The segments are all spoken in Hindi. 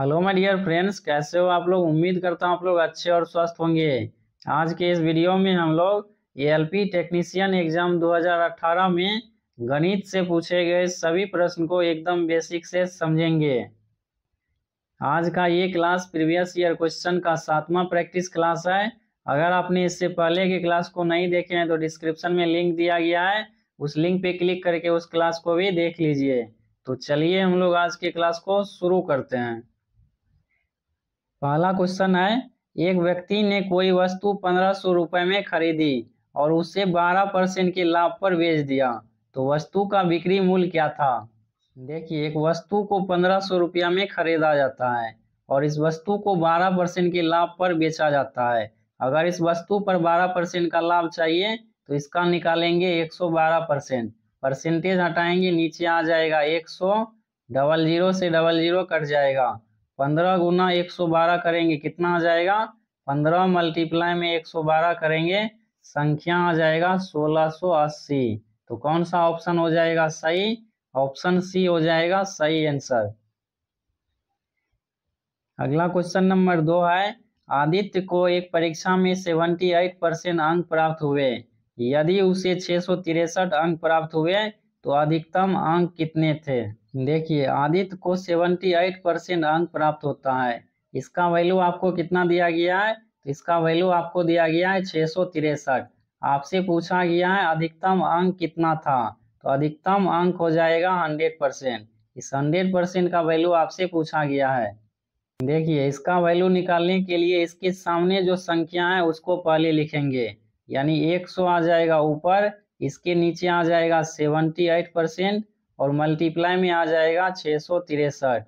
हेलो माय डियर फ्रेंड्स कैसे हो आप लोग उम्मीद करता हूँ आप लोग अच्छे और स्वस्थ होंगे आज के इस वीडियो में हम लोग एएलपी टेक्नीशियन एग्जाम 2018 में गणित से पूछे गए सभी प्रश्न को एकदम बेसिक से समझेंगे आज का ये क्लास प्रीवियस ईयर क्वेश्चन का सातवां प्रैक्टिस क्लास है अगर आपने इससे पहले के क्लास को नहीं देखे हैं तो डिस्क्रिप्शन में लिंक दिया गया है उस लिंक पे क्लिक करके उस क्लास को भी देख लीजिए तो चलिए हम लोग आज के क्लास को शुरू करते हैं पहला क्वेश्चन है एक व्यक्ति ने कोई वस्तु पंद्रह सौ रुपये में खरीदी और उसे बारह परसेंट के लाभ पर बेच दिया तो वस्तु का बिक्री मूल्य क्या था देखिए एक वस्तु को पंद्रह सौ रुपया में खरीदा जाता है और इस वस्तु को बारह परसेंट के लाभ पर बेचा जाता है अगर इस वस्तु पर बारह परसेंट का लाभ चाहिए तो इसका निकालेंगे एक सौ बारह परसेंट परसेंटेज हटाएंगे नीचे आ जाएगा एक सौ डबल जीरो से डबल जीरो कट जाएगा पंद्रह गुना एक सौ बारह करेंगे कितना आ जाएगा पंद्रह मल्टीप्लाई में एक सौ बारह करेंगे संख्या आ जाएगा सोलह सौ अस्सी तो कौन सा ऑप्शन हो जाएगा सही ऑप्शन सी हो जाएगा सही आंसर अगला क्वेश्चन नंबर दो है आदित्य को एक परीक्षा में सेवेंटी एट परसेंट अंक प्राप्त हुए यदि उसे छह सौ तिरसठ अंक प्राप्त हुए तो अधिकतम अंक कितने थे देखिए आदित्य को 78 परसेंट अंक प्राप्त होता है इसका वैल्यू आपको कितना दिया गया है तो इसका वैल्यू आपको दिया गया है छः आपसे पूछा गया है अधिकतम अंक कितना था तो अधिकतम अंक हो जाएगा हंड्रेड परसेंट इस हंड्रेड परसेंट का वैल्यू आपसे पूछा गया है देखिए इसका वैल्यू निकालने के लिए इसके सामने जो संख्या है उसको पहले लिखेंगे यानी 100 आ जाएगा ऊपर इसके नीचे आ जाएगा 78 परसेंट और मल्टीप्लाई में आ जाएगा छः सौ तिरसठ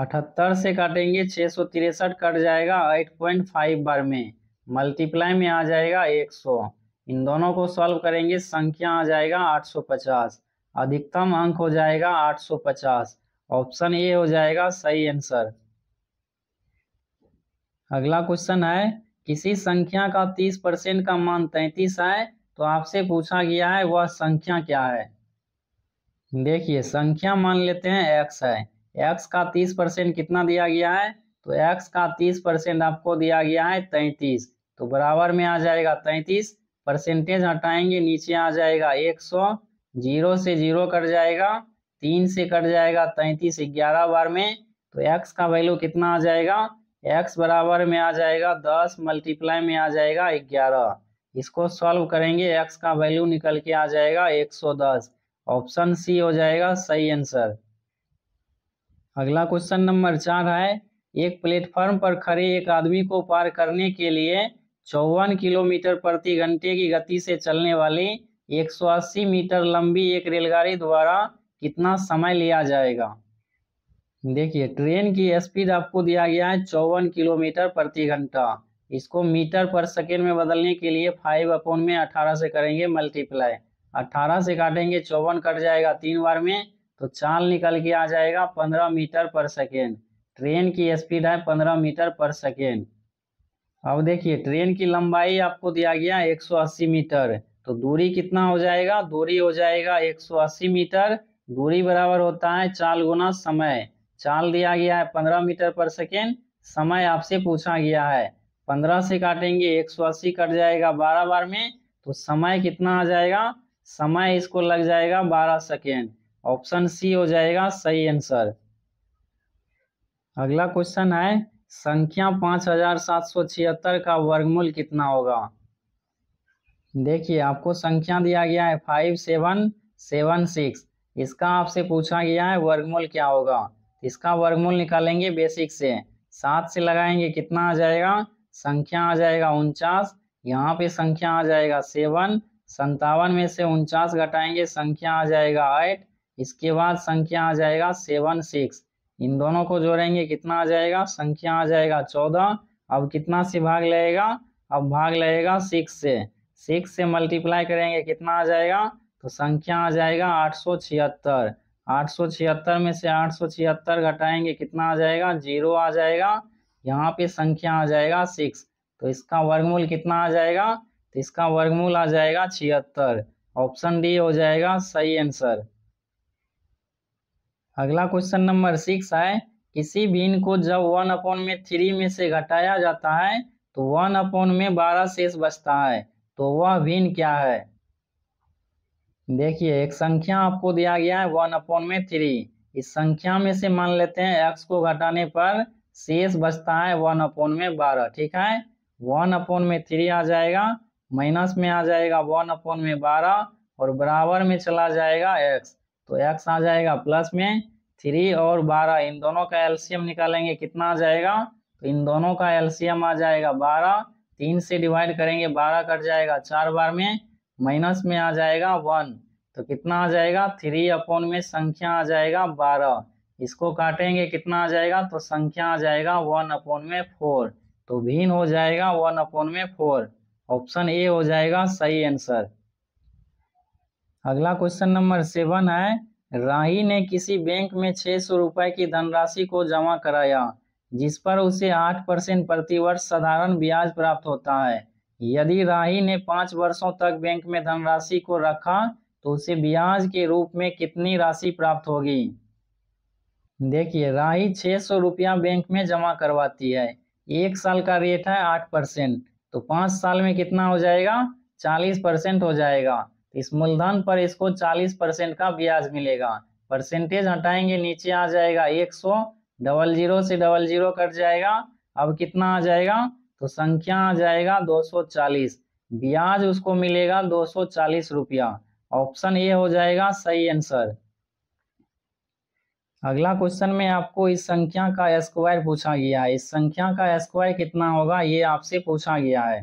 अठहत्तर से काटेंगे छः सौ तिरसठ कट जाएगा एट पॉइंट फाइव बार में मल्टीप्लाई में आ जाएगा एक सौ इन दोनों को सॉल्व करेंगे संख्या आ जाएगा आठ सौ पचास अधिकतम अंक हो जाएगा आठ सौ पचास ऑप्शन ए हो जाएगा सही आंसर अगला क्वेश्चन है किसी संख्या का तीस परसेंट का मान तैतीस है तो आपसे पूछा गया है वह संख्या क्या है देखिए संख्या मान लेते हैं एक्स है एक्स का तीस परसेंट कितना दिया गया है तो एक्स का तीस परसेंट आपको दिया गया है तैतीस तो बराबर में आ जाएगा तैतीस परसेंटेज हटाएंगे नीचे आ जाएगा एक सौ जीरो से जीरो कट जाएगा तीन से कट जाएगा तैतीस ग्यारह बार में तो एक्स का वैल्यू कितना आ जाएगा एक्स बराबर में आ जाएगा दस मल्टीप्लाई में आ जाएगा ग्यारह इसको सॉल्व करेंगे एक्स का वैल्यू निकल के आ जाएगा एक सौ दस ऑप्शन सी हो जाएगा सही आंसर अगला क्वेश्चन नंबर चार है एक प्लेटफॉर्म पर खड़े एक आदमी को पार करने के लिए चौवन किलोमीटर प्रति घंटे की गति से चलने वाली 180 मीटर लंबी एक रेलगाड़ी द्वारा कितना समय लिया जाएगा देखिए ट्रेन की स्पीड आपको दिया गया है चौवन किलोमीटर प्रति घंटा इसको मीटर पर सेकेंड में बदलने के लिए फाइव अपॉन में अठारह से करेंगे मल्टीप्लाई अट्ठारह से काटेंगे चौवन कट जाएगा तीन बार में तो चाल निकल के आ जाएगा पंद्रह मीटर पर सेकेंड ट्रेन की स्पीड है पंद्रह मीटर पर सेकेंड अब देखिए ट्रेन की लंबाई आपको दिया गया 180 मीटर तो दूरी कितना हो जाएगा दूरी हो जाएगा 180 मीटर दूरी बराबर होता है चाल गुना समय चाल दिया गया है 15 मीटर पर सेकेंड समय आपसे पूछा गया है 15 से काटेंगे 180 कट जाएगा 12 बार में तो समय कितना आ जाएगा समय इसको लग जाएगा बारह सेकेंड ऑप्शन सी हो जाएगा सही आंसर अगला क्वेश्चन है संख्या पांच हजार सात सौ छिहत्तर का वर्गमूल कितना होगा देखिए आपको संख्या दिया गया है फाइव सेवन सेवन सिक्स इसका आपसे पूछा गया है वर्गमूल क्या होगा इसका वर्गमूल निकालेंगे बेसिक से सात से लगाएंगे कितना आ जाएगा संख्या आ जाएगा उनचास यहाँ पे संख्या आ जाएगा सेवन संतावन में से उनचास घटाएंगे संख्या आ जाएगा एट इसके बाद संख्या आ जाएगा सेवन सिक्स इन दोनों को जोड़ेंगे कितना आ जाएगा संख्या आ जाएगा चौदह अब कितना से भाग लगेगा अब भाग लगेगा सिक्स से सिक्स से मल्टीप्लाई करेंगे कितना आ जाएगा तो संख्या आ जाएगा आठ सौ छिहत्तर आठ सौ छिहत्तर में से आठ सौ छिहत्तर घटाएंगे कितना आ जाएगा जीरो आ जाएगा यहाँ पे संख्या आ जाएगा सिक्स तो इसका वर्गमूल कितना आ जाएगा इसका वर्गमूल आ जाएगा छिहत्तर ऑप्शन डी हो जाएगा सही आंसर अगला क्वेश्चन नंबर सिक्स है किसी भीन को जब वन अपॉन में थ्री में से घटाया जाता है तो वन अपॉन में बारह शेष बचता है तो वह भीन क्या है देखिए एक संख्या आपको दिया गया है वन अपॉन में थ्री इस संख्या में से मान लेते हैं एक्स को घटाने पर शेष बचता है वन अपॉन में बारह ठीक है वन अपॉन में थ्री आ जाएगा माइनस में आ जाएगा वन अपॉन में बारह और बराबर में चला जाएगा एक्स तो एक्स आ जाएगा प्लस में थ्री और बारह इन दोनों का एल्सियम निकालेंगे कितना आ जाएगा तो इन दोनों का एल्सियम आ जाएगा बारह तीन से डिवाइड करेंगे बारह कट जाएगा चार बार में माइनस में आ जाएगा वन तो कितना आ जाएगा थ्री अपॉन में संख्या आ जाएगा बारह इसको काटेंगे कितना आ जाएगा तो संख्या आ जाएगा वन अपॉन में फोर तो भीन हो जाएगा वन अपॉन में फोर ऑप्शन ए हो जाएगा सही आंसर अगला क्वेश्चन नंबर सेवन है राही ने किसी बैंक में छह सौ रुपए की धनराशि को जमा कराया जिस पर उसे आठ परसेंट प्रतिवर्ष साधारण ब्याज प्राप्त होता है यदि राही ने पांच वर्षों तक बैंक में धनराशि को रखा तो उसे ब्याज के रूप में कितनी राशि प्राप्त होगी देखिए राही छह सौ रुपया बैंक में जमा करवाती है एक साल का रेट है आठ परसेंट तो पांच साल में कितना हो जाएगा चालीस परसेंट हो जाएगा इस मूलधन पर इसको चालीस परसेंट का ब्याज मिलेगा परसेंटेज हटाएंगे नीचे आ जाएगा एक सौ डबल जीरो से डबल जीरो कट जाएगा अब कितना आ जाएगा तो संख्या आ जाएगा दो सौ चालीस ब्याज उसको मिलेगा दो सौ चालीस रुपया ऑप्शन ए हो जाएगा सही आंसर अगला क्वेश्चन में आपको इस संख्या का स्क्वायर पूछा गया है इस संख्या का स्क्वायर कितना होगा ये आपसे पूछा गया है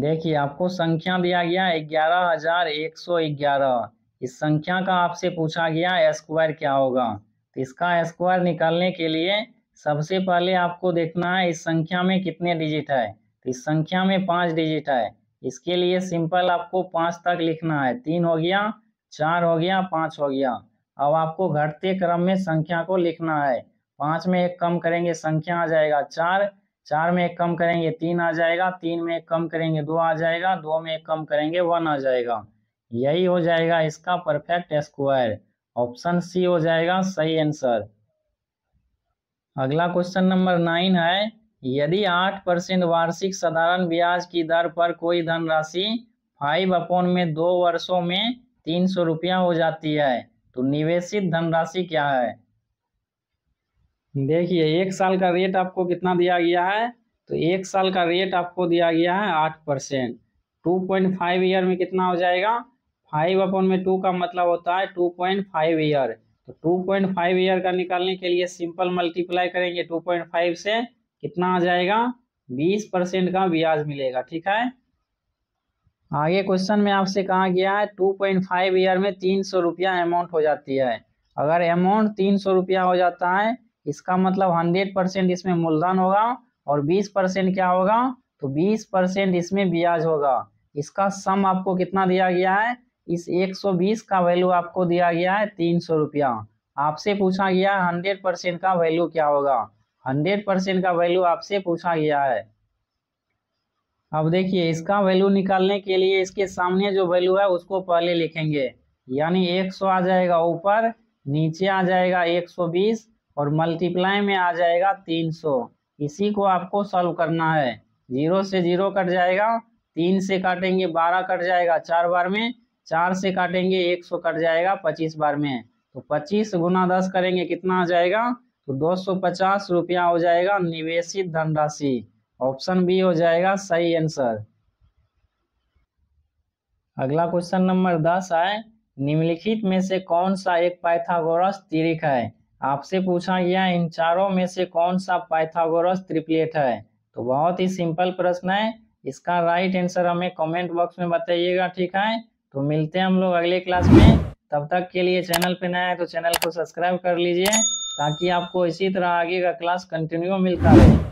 देखिए आपको संख्या दिया गया है ग्यारह हजार एक सौ ग्यारह इस संख्या का आपसे पूछा गया स्क्वायर क्या होगा तो इसका स्क्वायर निकालने के लिए सबसे पहले आपको देखना है इस संख्या में कितने डिजिट है तो इस संख्या में पांच डिजिट है इसके लिए सिंपल आपको पांच तक लिखना है तीन हो गया चार हो गया पांच हो गया अब आपको घटते क्रम में संख्या को लिखना है पांच में एक कम करेंगे संख्या आ जाएगा चार चार में एक कम करेंगे तीन आ जाएगा तीन में एक कम करेंगे दो आ जाएगा दो में एक कम करेंगे वन आ जाएगा यही हो जाएगा इसका परफेक्ट स्क्वायर ऑप्शन सी हो जाएगा सही आंसर अगला क्वेश्चन नंबर नाइन है यदि आठ परसेंट वार्षिक साधारण ब्याज की दर पर कोई धनराशि फाइव अपॉन में दो वर्षों में तीन सौ रुपया हो जाती है तो निवेशित धनराशि क्या है देखिए एक साल का रेट आपको कितना दिया गया है तो एक साल का रेट आपको दिया गया है आठ percent two point five year में कितना हो जाएगा फाइव अपॉन में टू का मतलब होता है टू पॉइंट फाइव ईयर तो टू पॉइंट फाइव ईयर का निकालने के लिए सिंपल मल्टीप्लाई करेंगे टू पॉइंट फाइव से कितना आ जाएगा बीस परसेंट का ब्याज मिलेगा ठीक है आगे क्वेश्चन में आपसे कहा गया है टू पॉइंट फाइव ईयर में तीन सौ रुपया अमाउंट हो जाती है अगर अमाउंट तीन सौ रुपया हो जाता है इसका मतलब हंड्रेड परसेंट इसमें मूलधन होगा और बीस परसेंट क्या होगा तो बीस परसेंट इसमें ब्याज होगा इसका सम आपको कितना दिया गया है इस एक सौ बीस का वैल्यू आपको दिया गया है तीन सौ रुपया आपसे पूछा गया है हंड्रेड परसेंट का वैल्यू क्या होगा हंड्रेड परसेंट का वैल्यू आपसे पूछा गया है अब देखिए इसका वैल्यू निकालने के लिए इसके सामने जो वैल्यू है उसको पहले लिखेंगे यानी 100 आ जाएगा ऊपर नीचे आ जाएगा 120 और मल्टीप्लाई में आ जाएगा 300 इसी को आपको सॉल्व करना है जीरो से जीरो कट जाएगा तीन से काटेंगे बारह कट जाएगा चार बार में चार से काटेंगे एक सौ कट जाएगा पच्चीस बार में तो पच्चीस गुना दस करेंगे कितना आ जाएगा तो दो सौ पचास रुपया हो जाएगा निवेशित धनराशि ऑप्शन बी हो जाएगा सही आंसर अगला क्वेश्चन नंबर दस है निम्नलिखित में से कौन सा एक पाइथागोरस तिरिक है आपसे पूछा गया इन चारों में से कौन सा पाइथागोरस त्रिप्लेट है तो बहुत ही सिंपल प्रश्न है इसका राइट आंसर हमें कमेंट बॉक्स में बताइएगा ठीक है तो मिलते हैं हम लोग अगले क्लास में तब तक के लिए चैनल पे नया है तो चैनल को सब्सक्राइब कर लीजिए ताकि आपको इसी तरह आगे का क्लास कंटिन्यू मिलता रहे